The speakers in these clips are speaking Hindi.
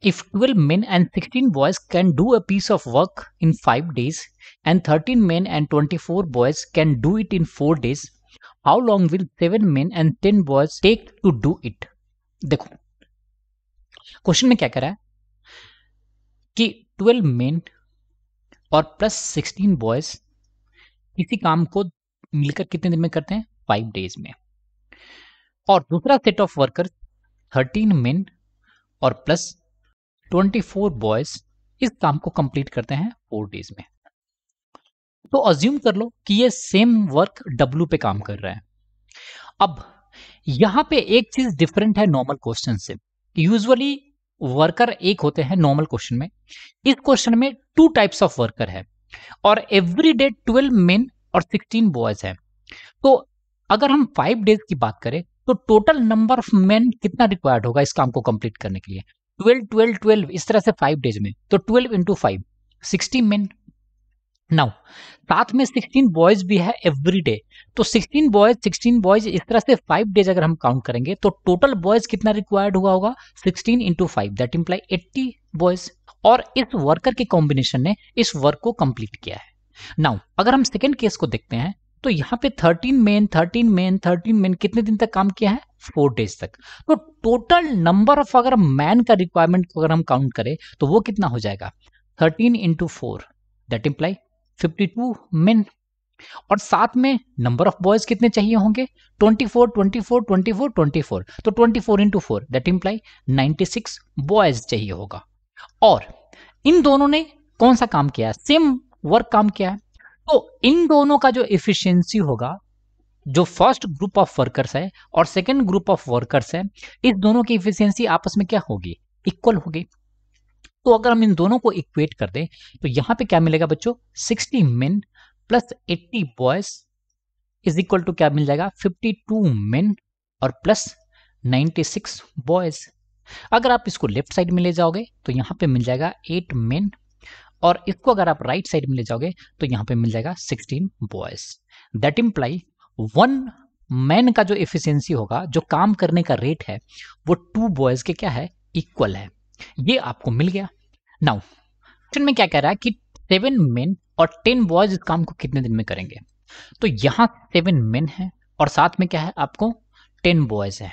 If 12 men and 16 boys can do a piece of work in 5 days, and 13 men and 24 boys can do it in 4 days, how long will 7 men and 10 boys take to do it? देखो क्वेश्चन में क्या करा है कि 12 men और प्लस 16 boys इसी काम को मिलकर कितने दिन में करते हैं 5 days में और दूसरा सेट ऑफ वर्कर 13 men और प्लस 24 बॉयज इस काम को कंप्लीट करते हैं फोर डेज में तो अज्यूम कर लो कि ये सेम वर्क डब्ल्यू पे काम कर रहा है अब यहां पे एक चीज डिफरेंट है नॉर्मल क्वेश्चन से यूजुअली वर्कर एक होते हैं नॉर्मल क्वेश्चन में इस क्वेश्चन में टू टाइप्स ऑफ वर्कर है और एवरी डे ट्वेल्व मेन और सिक्सटीन बॉयज है तो अगर हम फाइव डेज की बात करें तो टोटल नंबर ऑफ मेन कितना रिक्वायर्ड होगा इस काम को कंप्लीट करने के लिए ट्वेल्व ट्वेल्व ट्वेल्व इस तरह से फाइव डेज में तो twelve into five sixteen men now साथ में सिक्सटीन बॉयज भी है एवरी डे तो सिक्सटीन बॉयज सिक्सटीन बॉयज इस तरह से फाइव डेज अगर हम काउंट करेंगे तो टोटल बॉयज कितना रिक्वायर्ड हुआ होगा sixteen into five that imply eighty boys और इस वर्कर के कॉम्बिनेशन ने इस वर्क को कंप्लीट किया है नाउ अगर हम सेकेंड केस को देखते हैं तो यहाँ पे thirteen men thirteen men thirteen men कितने दिन तक काम किया है फोर डेज तक तो टोटल नंबर ऑफ अगर मैन का रिक्वायरमेंट को अगर हम काउंट करें तो वो कितना हो जाएगा thirteen into four that imply fifty two men और साथ में नंबर ऑफ बॉयज कितने चाहिए होंगे 24 24 24 24 तो 24 into four that imply six boys चाहिए होगा और इन दोनों ने कौन सा काम किया सेम वर्क काम किया है तो इन दोनों का जो एफिशिएंसी होगा जो फर्स्ट ग्रुप ऑफ वर्कर्स है और सेकेंड ग्रुप ऑफ वर्कर्स है इस दोनों की एफिशिएंसी आपस में क्या होगी इक्वल होगी तो अगर हम इन दोनों को इक्वेट कर दें तो यहाँ पे क्या मिलेगा बच्चों 60 men plus 80 boys is equal to क्या मिल जाएगा 52 मेन और प्लस 96 बॉयज अगर आप इसको लेफ्ट साइड में ले जाओगे तो यहां पे मिल जाएगा 8 मेन और इसको अगर आप राइट साइड में ले जाओगे तो यहां पे मिल जाएगा 16 boys that imply one man का जो एफिशिएंसी होगा जो काम करने का रेट है वो टू बॉयज के क्या है इक्वल है ये आपको मिल गया नाउ क्वेश्चन में क्या कह रहा है कि सेवन मेन और टेन बॉयज इस काम को कितने दिन में करेंगे तो यहां सेवन मेन है और साथ में क्या है आपको टेन बॉयज है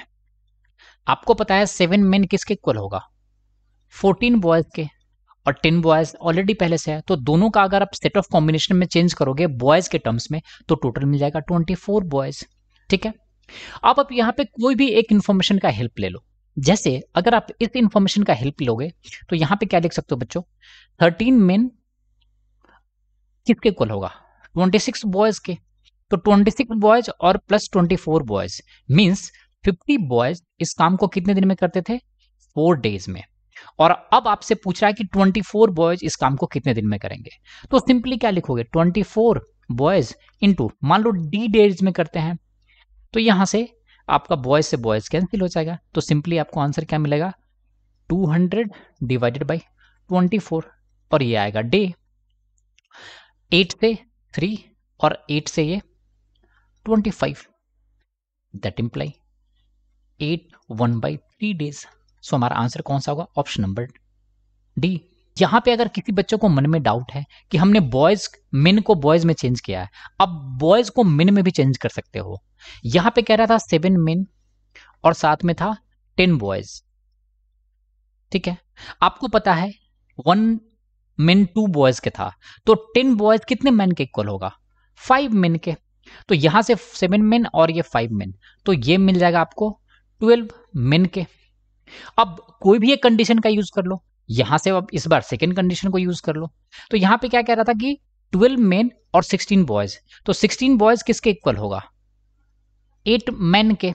आपको पता है सेवन मेन किसके इक्वल होगा फोर्टीन बॉयज के और टेन बॉयज ऑलरेडी पहले से है तो दोनों का अगर आप सेट ऑफ कॉम्बिनेशन में चेंज करोगे बॉयज के टर्म्स में तो टोटल मिल जाएगा ट्वेंटी फोर बॉयज ठीक है आप अब यहाँ पे कोई भी एक इन्फॉर्मेशन का हेल्प ले लो जैसे अगर आप इस इंफॉर्मेशन का हेल्प लोगे तो यहाँ पे क्या लिख सकते हो बच्चों थर्टीन मेन किसके कुल होगा ट्वेंटी सिक्स बॉयज के तो ट्वेंटी सिक्स बॉयज और plus twenty four boys means fifty boys इस काम को कितने दिन में करते थे फोर डेज में और अब आपसे पूछ रहा है कि 24 बॉयज इस काम को कितने दिन में करेंगे तो सिंपली क्या लिखोगे 24 बॉयज टू मान लो डी डेज में करते हैं तो यहां से आपका बॉयज से बॉयज कैंसिल हो जाएगा तो सिंपली आपको आंसर क्या मिलेगा 200 डिवाइडेड बाई 24 और ये आएगा डे 8 से 3 और 8 से ये 25 that imply 8 one by three days so हमारा आंसर कौन सा होगा ऑप्शन नंबर डी यहां पे अगर किसी बच्चों को मन में डाउट है कि हमने बॉयज मिन को बॉयज में चेंज किया है अब बॉयज को मिन में भी चेंज कर सकते हो यहां पे कह रहा था सेवन मिन और साथ में था टेन बॉयज ठीक है आपको पता है वन मिन टू बॉयज के था तो टेन बॉयज कितने मैन के इक्वल होगा फाइव मिन के तो यहां से सेवन मिन और ये फाइव मिन तो ये मिल जाएगा आपको ट्वेल्व मिन के अब कोई भी एक कंडीशन का यूज कर लो यहां से अब इस बार सेकेंड कंडीशन को यूज कर लो तो यहां पे क्या कह रहा था कि ट्वेल्व मेन और सिक्सटीन बॉयज तो सिक्सटीन बॉयज किसके इक्वल होगा एट मैन के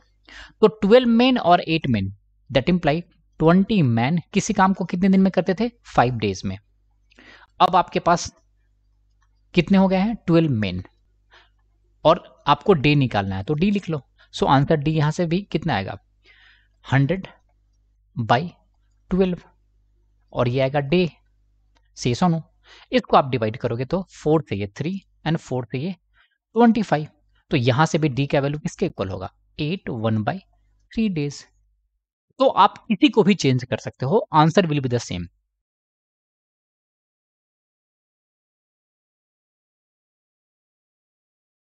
तो ट्वेल्व मेन और eight men that imply twenty man किसी काम को कितने दिन में करते थे फाइव डेज में अब आपके पास कितने हो गए हैं ट्वेल्व मेन और आपको डे निकालना है तो डी लिख लो सो आंसर डी यहां से भी कितना आएगा हंड्रेड बाई ट्वेल्व और ये आएगा डे से सोनो इसको आप डिवाइड करोगे तो फोर से ये थ्री एंड फोर से ये ट्वेंटी फाइव तो यहां से भी डी का वैल्यू किसके इक्वल होगा eight one by three days तो आप किसी को भी चेंज कर सकते हो answer will be the same